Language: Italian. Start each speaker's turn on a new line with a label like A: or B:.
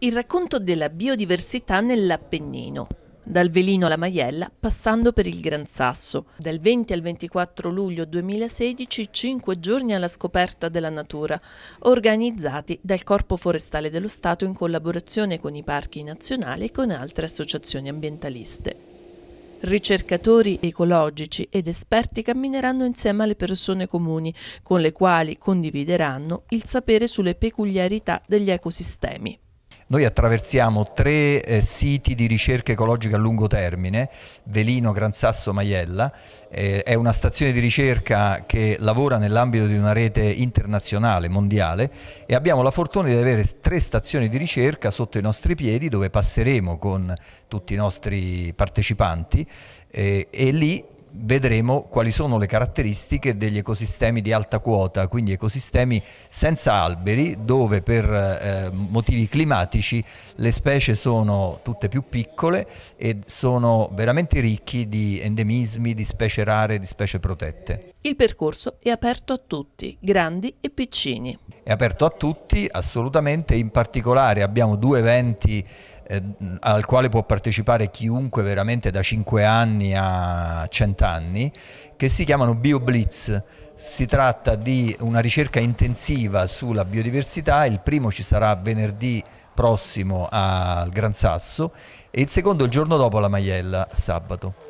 A: Il racconto della biodiversità nell'Appennino, dal velino alla maiella, passando per il Gran Sasso. Dal 20 al 24 luglio 2016, 5 giorni alla scoperta della natura, organizzati dal Corpo Forestale dello Stato in collaborazione con i parchi nazionali e con altre associazioni ambientaliste. Ricercatori ecologici ed esperti cammineranno insieme alle persone comuni, con le quali condivideranno il sapere sulle peculiarità degli ecosistemi.
B: Noi attraversiamo tre eh, siti di ricerca ecologica a lungo termine, Velino, Gran Sasso, Maiella, eh, è una stazione di ricerca che lavora nell'ambito di una rete internazionale, mondiale e abbiamo la fortuna di avere tre stazioni di ricerca sotto i nostri piedi dove passeremo con tutti i nostri partecipanti eh, e lì vedremo quali sono le caratteristiche degli ecosistemi di alta quota, quindi ecosistemi senza alberi dove per eh, motivi climatici le specie sono tutte più piccole e sono veramente ricchi di endemismi, di specie rare, di specie protette.
A: Il percorso è aperto a tutti, grandi e piccini.
B: È aperto a tutti, assolutamente, in particolare abbiamo due eventi eh, al quale può partecipare chiunque veramente da 5 anni a 100 anni, che si chiamano BioBlitz. Si tratta di una ricerca intensiva sulla biodiversità, il primo ci sarà venerdì prossimo al Gran Sasso e il secondo il giorno dopo alla Maiella, sabato.